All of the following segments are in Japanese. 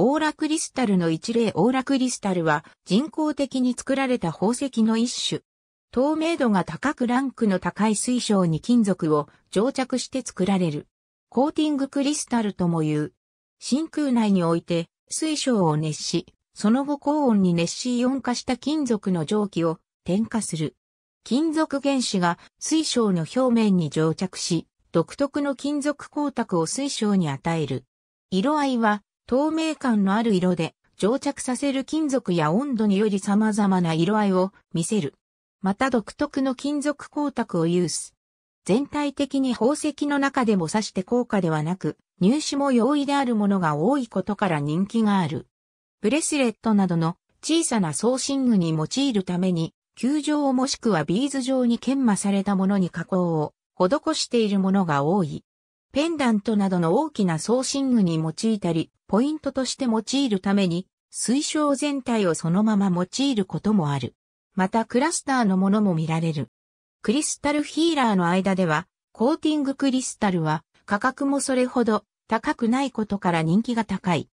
オーラクリスタルの一例オーラクリスタルは人工的に作られた宝石の一種。透明度が高くランクの高い水晶に金属を蒸着して作られる。コーティングクリスタルとも言う。真空内において水晶を熱し、その後高温に熱しイオン化した金属の蒸気を点火する。金属原子が水晶の表面に蒸着し、独特の金属光沢を水晶に与える。色合いは透明感のある色で、蒸着させる金属や温度により様々な色合いを見せる。また独特の金属光沢を有す。全体的に宝石の中でも刺して高価ではなく、入手も容易であるものが多いことから人気がある。ブレスレットなどの小さな送信具に用いるために、球状もしくはビーズ状に研磨されたものに加工を施しているものが多い。ペンダントなどの大きな送信具に用いたり、ポイントとして用いるために、推奨全体をそのまま用いることもある。またクラスターのものも見られる。クリスタルヒーラーの間では、コーティングクリスタルは価格もそれほど高くないことから人気が高い。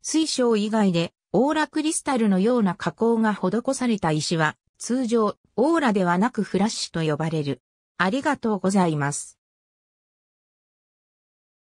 水晶以外でオーラクリスタルのような加工が施された石は通常オーラではなくフラッシュと呼ばれる。ありがとうございます。